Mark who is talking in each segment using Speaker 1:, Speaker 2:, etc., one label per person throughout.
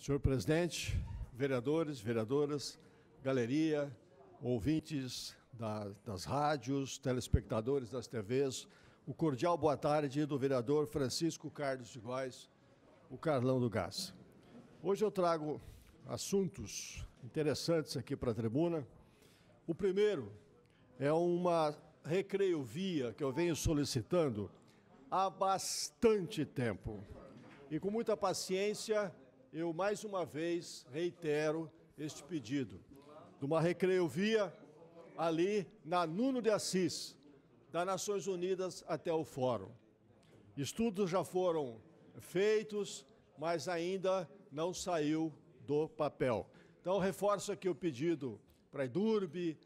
Speaker 1: Senhor presidente, vereadores, vereadoras, galeria, ouvintes da, das rádios, telespectadores das TVs, o cordial boa tarde do vereador Francisco Carlos de Góes, o Carlão do Gás. Hoje eu trago assuntos interessantes aqui para a tribuna. O primeiro é uma recreio via que eu venho solicitando há bastante tempo. E com muita paciência, eu mais uma vez reitero este pedido. De uma recreovia ali na Nuno de Assis, das Nações Unidas até o Fórum. Estudos já foram feitos, mas ainda não saiu do papel. Então, reforço aqui o pedido para a Idurbe,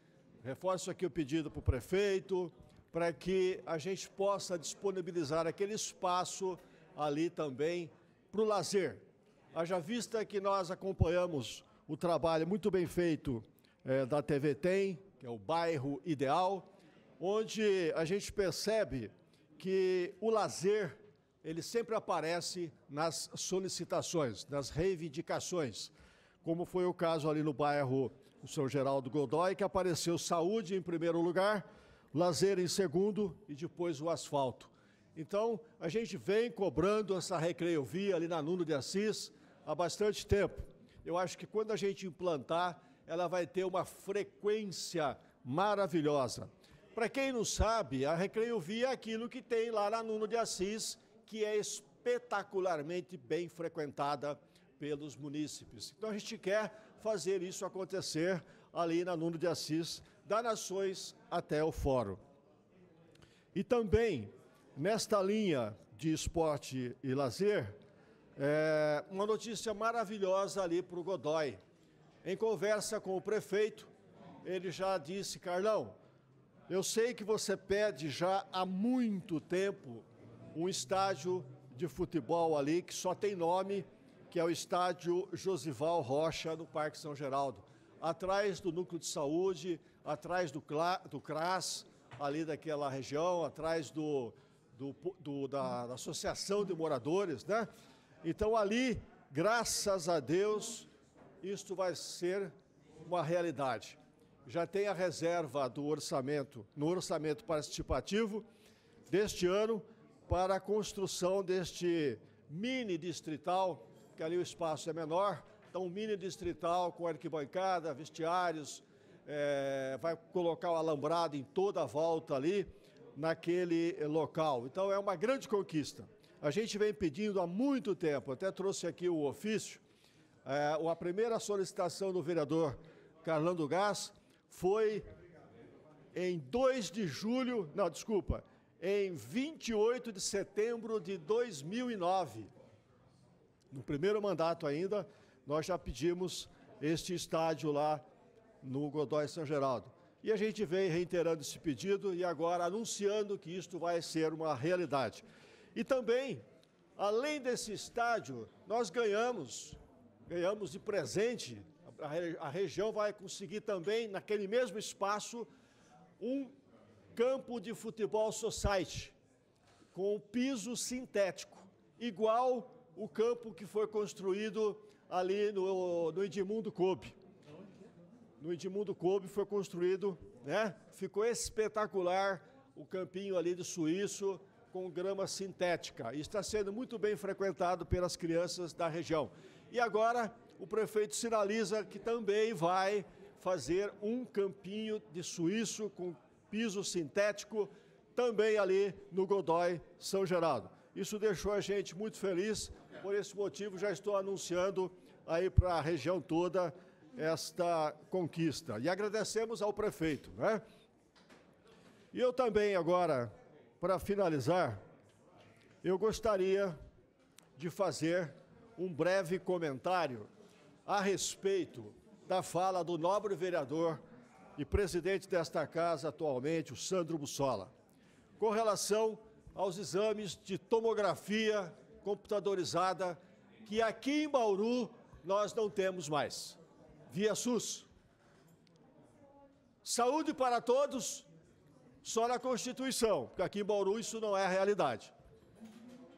Speaker 1: reforço aqui o pedido para o prefeito, para que a gente possa disponibilizar aquele espaço ali também para o lazer, Haja vista que nós acompanhamos o trabalho muito bem feito é, da TV Tem, que é o bairro ideal, onde a gente percebe que o lazer ele sempre aparece nas solicitações, nas reivindicações, como foi o caso ali no bairro do São Geraldo Godoy, que apareceu saúde em primeiro lugar, lazer em segundo e depois o asfalto. Então, a gente vem cobrando essa recreio via ali na Nuno de Assis, há bastante tempo. Eu acho que quando a gente implantar, ela vai ter uma frequência maravilhosa. Para quem não sabe, a Recreio Via é aquilo que tem lá na Nuno de Assis, que é espetacularmente bem frequentada pelos munícipes. Então a gente quer fazer isso acontecer ali na Nuno de Assis, da Nações até o Fórum. E também, nesta linha de esporte e lazer, é, uma notícia maravilhosa ali para o Godoy. Em conversa com o prefeito, ele já disse, Carlão, eu sei que você pede já há muito tempo um estádio de futebol ali que só tem nome, que é o estádio Josival Rocha no Parque São Geraldo, atrás do núcleo de saúde, atrás do, Cla do CRAS, ali daquela região, atrás do, do, do da, da Associação de Moradores, né? Então ali, graças a Deus, isto vai ser uma realidade. Já tem a reserva do orçamento, no orçamento participativo deste ano, para a construção deste mini distrital, que ali o espaço é menor, então um mini distrital com arquibancada, vestiários, é, vai colocar o alambrado em toda a volta ali, naquele local. Então é uma grande conquista. A gente vem pedindo há muito tempo, até trouxe aqui o ofício, é, a primeira solicitação do vereador Carlão do Gás foi em 2 de julho, não, desculpa, em 28 de setembro de 2009. No primeiro mandato ainda, nós já pedimos este estádio lá no Godói São Geraldo. E a gente vem reiterando esse pedido e agora anunciando que isto vai ser uma realidade. E também, além desse estádio, nós ganhamos, ganhamos de presente, a, região vai conseguir também, naquele mesmo espaço, um campo de futebol society, com piso sintético, igual o campo que foi construído ali no, no Edmundo Kobe. No Edmundo Kobe foi construído, né? Ficou espetacular o campinho ali do Suíço, com grama sintética. E está sendo muito bem frequentado pelas crianças da região. E agora o prefeito sinaliza que também vai fazer um campinho de suíço com piso sintético, também ali no Godói São Geraldo. Isso deixou a gente muito feliz, por esse motivo já estou anunciando aí para a região toda esta conquista. E agradecemos ao prefeito. Né? E eu também agora para finalizar, eu gostaria de fazer um breve comentário a respeito da fala do nobre vereador e presidente desta casa atualmente, o Sandro Bussola, com relação aos exames de tomografia computadorizada que aqui em Bauru nós não temos mais, via SUS. Saúde para todos só na Constituição, porque aqui em Bauru isso não é a realidade.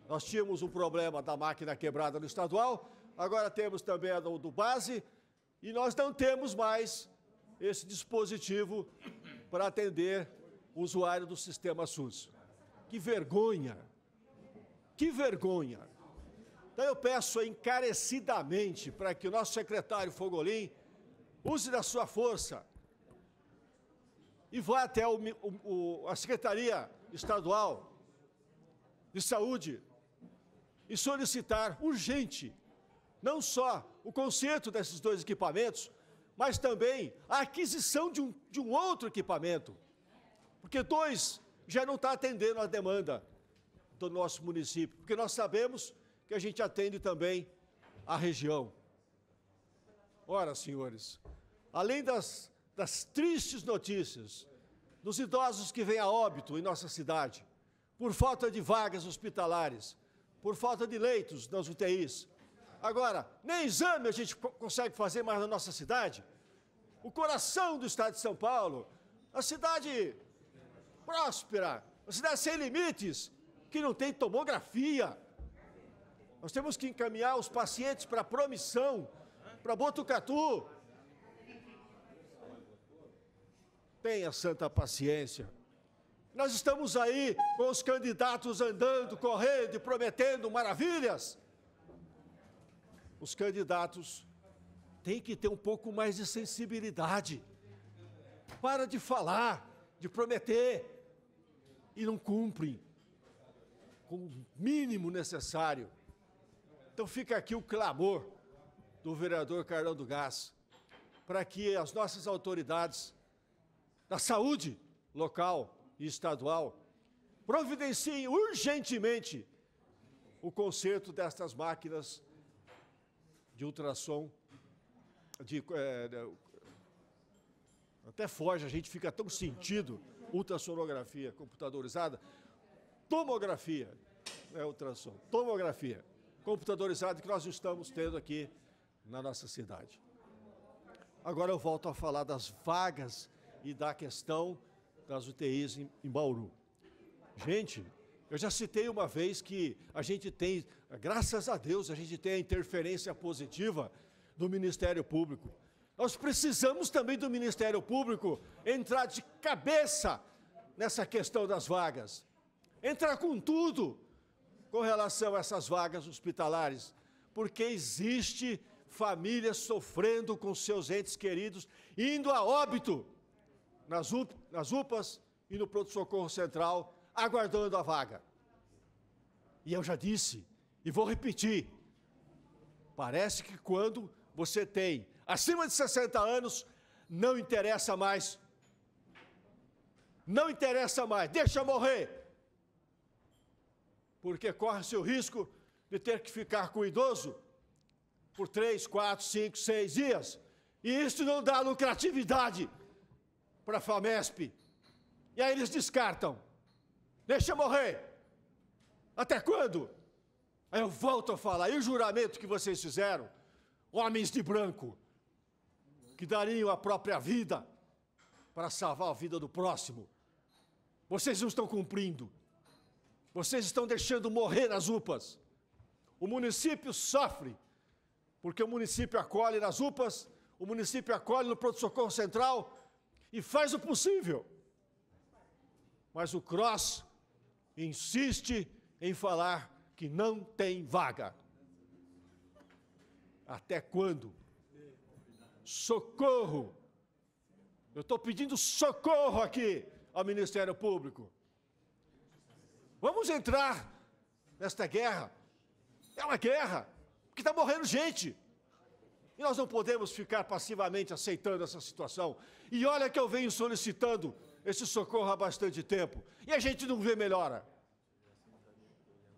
Speaker 1: Nós tínhamos o um problema da máquina quebrada no estadual, agora temos também a do base, e nós não temos mais esse dispositivo para atender o usuário do sistema SUS. Que vergonha! Que vergonha! Então eu peço encarecidamente para que o nosso secretário Fogolin use da sua força e vá até o, o, a Secretaria Estadual de Saúde e solicitar urgente não só o conserto desses dois equipamentos, mas também a aquisição de um, de um outro equipamento, porque dois já não está atendendo a demanda do nosso município, porque nós sabemos que a gente atende também a região. Ora, senhores, além das das tristes notícias dos idosos que vêm a óbito em nossa cidade, por falta de vagas hospitalares, por falta de leitos nas UTIs. Agora, nem exame a gente consegue fazer mais na nossa cidade. O coração do estado de São Paulo, a cidade próspera, a cidade sem limites, que não tem tomografia. Nós temos que encaminhar os pacientes para promissão, para Botucatu, Tenha santa paciência. Nós estamos aí com os candidatos andando, correndo e prometendo maravilhas. Os candidatos têm que ter um pouco mais de sensibilidade. Para de falar, de prometer e não cumprem com o mínimo necessário. Então fica aqui o clamor do vereador Carlão do Gás para que as nossas autoridades da saúde local e estadual providenciem urgentemente o conserto destas máquinas de ultrassom. De, é, até foge, a gente fica tão sentido. Ultrassonografia computadorizada, tomografia, é ultrassom, tomografia computadorizada que nós estamos tendo aqui na nossa cidade. Agora eu volto a falar das vagas e da questão das UTIs em, em Bauru. Gente, eu já citei uma vez que a gente tem, graças a Deus, a gente tem a interferência positiva do Ministério Público. Nós precisamos também do Ministério Público entrar de cabeça nessa questão das vagas. Entrar com tudo com relação a essas vagas hospitalares, porque existe famílias sofrendo com seus entes queridos, indo a óbito nas, UP, nas UPAs e no pronto-socorro central, aguardando a vaga. E eu já disse, e vou repetir: parece que quando você tem acima de 60 anos, não interessa mais. Não interessa mais, deixa morrer. Porque corre-se o risco de ter que ficar com o idoso por três, quatro, cinco, seis dias. E isso não dá lucratividade para a FAMESP. E aí eles descartam. Deixa eu morrer. Até quando? Aí eu volto a falar. E o juramento que vocês fizeram? Homens de branco, que dariam a própria vida para salvar a vida do próximo. Vocês não estão cumprindo. Vocês estão deixando morrer nas UPAs. O município sofre, porque o município acolhe nas UPAs, o município acolhe no pronto-socorro central, e faz o possível. Mas o Cross insiste em falar que não tem vaga. Até quando? Socorro! Eu estou pedindo socorro aqui ao Ministério Público. Vamos entrar nesta guerra. É uma guerra, porque está morrendo gente. E nós não podemos ficar passivamente aceitando essa situação. E olha que eu venho solicitando esse socorro há bastante tempo. E a gente não vê melhora.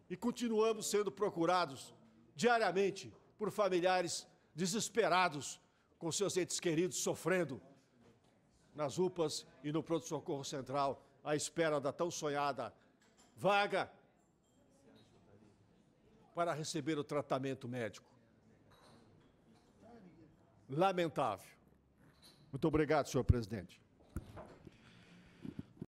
Speaker 1: E continuamos sendo procurados diariamente por familiares desesperados, com seus entes queridos sofrendo nas UPAs e no pronto-socorro central, à espera da tão sonhada vaga para receber o tratamento médico lamentável. Muito obrigado, senhor presidente.